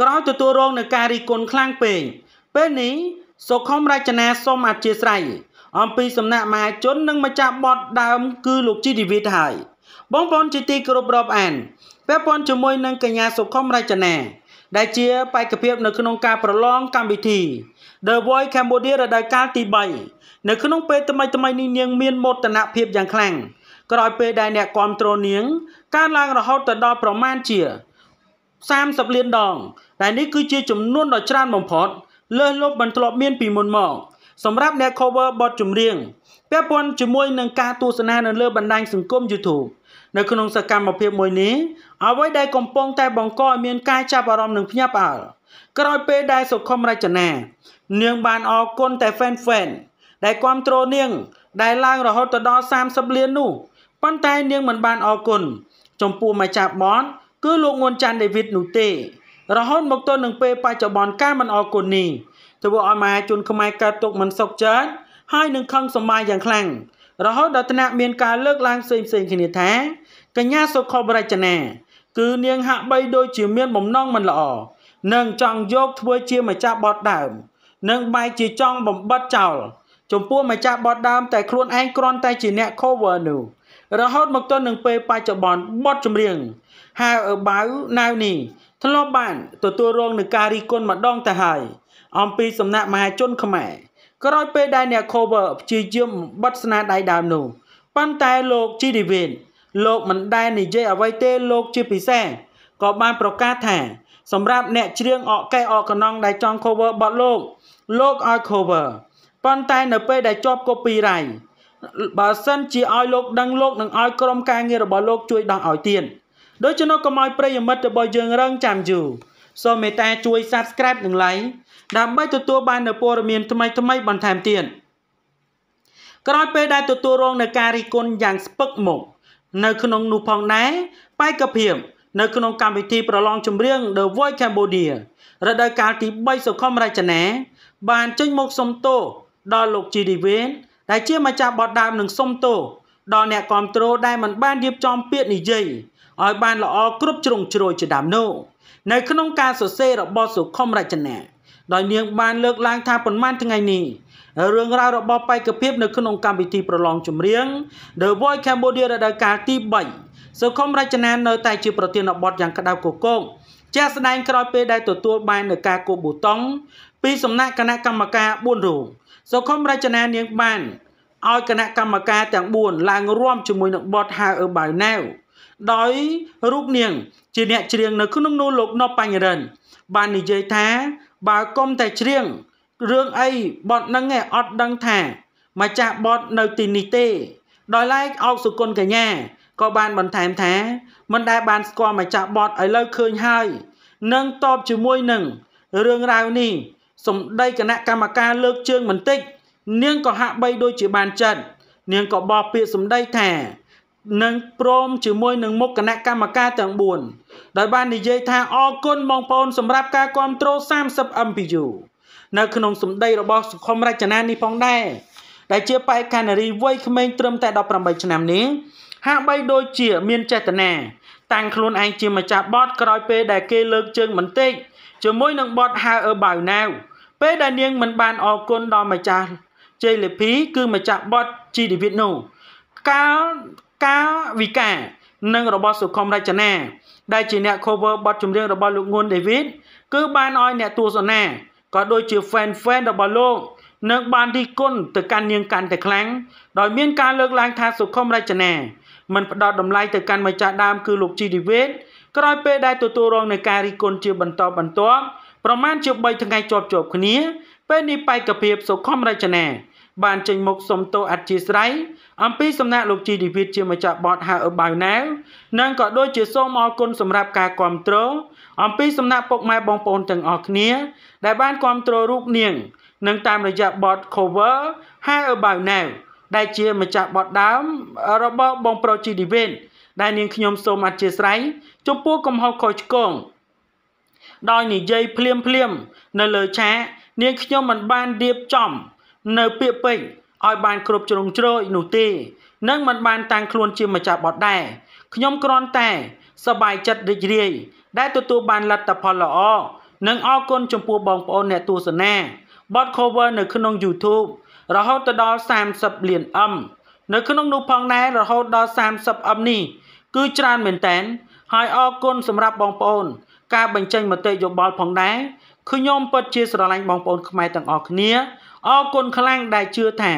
ក្រោយទទួលរងនឹងការរីគុណខ្លាំងពេកពេលនេះសុខុមរចនាសូមអធិស្ឋានអំពីសំណាក់មហាជននិងម្ចាស់បតដើមគឺលោកជីវិតហើយបងប្អូនជាទីគោរពរាប់អានពាក់ព័ន្ធជាមួយនឹងកញ្ញាសុខុមរចនាដែលជាបេក្ខភាព នៅក្នុងការប្រឡងកម្មវិធី The Voice Cambodia រដូវកាលទី3នៅក្នុងពេលថ្មីថ្មីនេះនាងមានមោទនភាពយ៉ាងខ្លាំងក្រោយពេលដែលអ្នកគ្រប់គ្រងនាងកើនឡើងរហូតទៅដល់ប្រមាណជា30លានដងដែលនេះគឺជាចំនួនដ៏ច្រើន បំផុតលើសលប់មិនធ្លាប់មានពីមុនមក សម្រាប់អ្នក cover បទចម្រៀងពាក់ព័ន្ធជាមួយនឹងការទស្សនានៅលើបណ្ដាញសង្គម YouTube នៅក្នុងសកម្មភាពមួយនេះអ្វីដែលកំពុងតែបង្កឲ្យមានការចាប់អារម្មណ៍និងភ្ញាក់ផ្អើលក្រោយពេលដែលសុខុមរចនានាងបានអរគុណតែ fan fan ដែលគ្រប់គ្រងនាង ដែលឡើងរហូតទៅដល់30លាននោះប៉ុន្តែ នាងមិនបានអរគុណចំពោះម្ចាស់បនគឺលោកងួនច័ន្ទដេវីតនោះទេ រហូតមកទល់នឹងពេលបច្ចុប្បន្នការមិនអរគុណនេះធ្វើឲ្យមហាជនខ្មែរកើតទុកមិនសុខចិត្តហើយនឹងខឹងសម្បាយ៉ាងខ្លាំងរហូតដល់ថ្នាក់មានការលើកឡើងផ្សេងផ្សេងគ្នាថាកញ្ញាសុខបរចនាគឺ នាងហាក់បីដូចជាមានបំណងមិនល្អនិងចង់យក ធ្វើជាម្ចាស់បតដើមនិងបែកជាចង់បំបិតចោលចំពោះម្ចាស់បតដើមតែខ្លួនឯងគ្រាន់តែជាអ្នក cover នោះរហូតមកទល់នឹងពេលបច្ចុប្បន្នបទចម្រៀងហៅអបាវណៅនេះធ្លាប់បានទទួលរងនឹងការរិះគន់ម្ដងទៅហើយអំពីសំណាក់មហាជនខ្មែរក្រោយពេលដែលអ្នក cover ព្យាយាមបិទស្នាដៃដើមនោះប៉ុន្តែលោកជីឌីវិនលោកមិនដែលនិយាយអ្វីទេលោកជាពិសេសក៏បានប្រកាសថា សម្រាប់អ្នកច្រៀងអកកេះអកកណងដែលចង់ cover បទលោកលោកឲ្យ cover ប៉ុន្តែនៅពេលដែលជាប់ copyright បើសិនជាឲ្យលោកដឹងលោកនឹងឲ្យក្រុមការងាររបស់លោកជួយដោះឲ្យទៀតដូច្នោះកុំឲ្យប្រិយមិត្តរបស់យើងរងចាំយូរសូមមេត្តាជួយ Subscribe និង Like ដើម្បីទទួលបាននូវព័ត៌មានថ្មីៗបន្ថែមទៀតក្រោយពេលដែលទទួលរងនៅការរីគុណយ៉ាងស្ពឹកមុខនៅក្នុងនោះផងដែរបេក្ខភាពនៅក្នុងកម្មវិធីប្រឡងចម្រៀង The Voice Cambodia រដូវកាលទី3សង្ឃឹមរចនាបានចេញមកសុំទោសដល់លោកជីឌីវេនដែលជាម្ចាស់បទដើមនឹងសុំទោសដល់អ្នកគ្រប់គ្រងដែលមិនបានរៀបចំពាក្យនិយាយឲ្យបាន ល្អគ្រប់ជ្រុង ជ្រោយជាដើមនោះនៅក្នុងការសរសេររបស់សុខុមរចនាដោយនាងបានលើកឡើង ថាប៉ុន្មានថ្ងៃនេះរឿងរ៉ាវរបស់បេក្ខភាពនៅក្នុងកម្មវិធីប្រឡងចម្រៀង The Voice Cambodia រដូវកាលទី3សុខុមរចនានៅតែជាប្រធានបទយ៉ាងក្តៅគគុកជាស្ដែងក្រោយពេលដែលទទួលបាននៅការគូបូតុងពីសំណាក់គណៈកម្មការ4រូបសង្គមរចនានាងបានឲ្យគណៈកម្មការទាំង4ឡើងរួមជាមួយនឹងបតហៅអឺបៃណែវដោយរូបនាងជាអ្នកច្រៀងនៅក្នុងនោះលោកណប់បញ្ញរិន បាននិយាយថា បើកុំតែច្រៀងរឿងអីបតនឹងឯងអត់ដឹងថាម្ចាស់បតនៅទីនេះទេ ដោយឡែកអោកសុគន្ធកញ្ញាក៏បានបន្ថែមថាមិនដែលបានស្គាល់ម្ចាស់បតឥឡូវឃើញហើយនឹងតបជាមួយនឹងរឿងរ៉ាវនេះសម្ដីគណៈកម្មការលើកជើងបន្តិចនាងក៏ហាក់បីដូចជាបានចិត្តនាងក៏បោះពាក្យសម្ដីថានឹងព្រមជាមួយនឹងមុខគណៈកម្មការទាំង4ដោយបាននិយាយថាអរគុណបងប្អូនសម្រាប់ការគ្រប់គ្រង30 MPU នៅក្នុងសម្ដីរបស់សង្គមរចនានេះផងដែរដែលជាបេក្ខនារីវ័យក្មេងត្រឹមតែ18ឆ្នាំនេះហាក់បីដូចជាមានចេតនាតាំងខ្លួនឯងជាម្ចាស់បតក្រោយពេលដែលគេលើកជើងបន្តិចជាមួយនឹងបតហៅអឺបៅណាវពេលដែលនាងមិនបានអរគុណដល់ម្ចាស់ជ័យលាភីគឺម្ចាស់បតជីឌីវិតនោះកាលកាវិការនិងរបស់សុខុមរចនាដែលជាអ្នក cover បទចម្រៀងរបស់លោកងួនដេវីតគឺបានឲ្យអ្នកទស្សនាក៏ដូចជា fan fan របស់លោកនឹងបានរីគុណទៅកាន់នាងកាន់តែខ្លាំងដោយមានការលើកឡើងថា សុខុមរចនាមិនផ្ដោតតម្លៃទៅកាន់ម្ចាស់ដើមគឺលោកជីឌីវេតក្រោយពេលដែលទទួលរងនៃការរីគុណជាបន្តបន្ទាប់ប្រមាណជា3ថ្ងៃជាប់ជាប់គ្នា ពេលនេះបេក្ខភាពសុខុមរចនា បានចេញមុខសុំទោសអធិស្ឋ័យអំពីសំណាក់លោកជីឌីវីតជាម្ចាស់បតហៅអបៅណៅនិងក៏ដូចជា សូមអរគុណសម្រាប់ការគ្រប់គ្រងអំពីសំណាក់ពុកម៉ែបងប្អូនទាំងអស់គ្នា ដែល បានគ្រប់គ្រងរូបនាងនិងតាមរយៈបត cover ហៅអបៅណៅដែលជាម្ចាស់បតដើមរបស់បងប្រុសជីឌីវីតដែល នាងខ្ញុំ សូមអធិស្ឋ័យចំពោះកំហុសខុសឆ្គងដោយនិយាយភ្លាមភ្លាមនៅលើឆាកនាងខ្ញុំមិនបានរៀបចំ នៅ ពាក្យពេចន៍ឲ្យបានគ្រប់ជ្រុងជ្រោយនោះទេនឹងមិនបាន តាំងខ្លួនជាម្ចាស់បតដែរខ្ញុំគ្រាន់តែសប្បាយចិត្តរីករាយដែលទទួលបានលទ្ធផលល្អនិងអរគុណចំពោះបងប្អូនអ្នកទស្សនាបត cover នៅក្នុង YouTube រហូតទៅដល់30លាន M នៅក្នុង នោះផងដែររហូតដល់30 M នេះគឺច្រើនមែនតែនហើយអរគុណសម្រាប់បងប្អូនការបញ្ចេញមតិយោបល់ផងដែរខ្ញុំពិតជាស្រឡាញ់បងប្អូនខ្មែរទាំងអស់គ្នាអរគុណខ្លាំងដែលជឿថា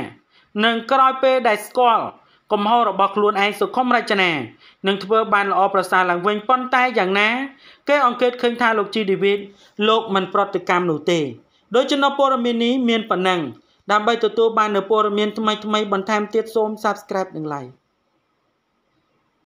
នឹងក្រោយពេលដែលស្គាល់កំហុសរបស់ខ្លួនឯងសុខុមរចនានឹងធ្វើបានល្អប្រសើរឡើងវិញប៉ុន្តែយ៉ាងណា គេអង្កេតឃើញថាលោក ជីឌីវីតលោកមិនប្រតិកម្មនោះទេដោយចំណុចព័ត៌មាននេះមានប៉ុណ្ណឹងដើម្បីទទួលបាននូវព័ត៌មានថ្មីៗបន្ថែមទៀតសូម Subscribe និង Like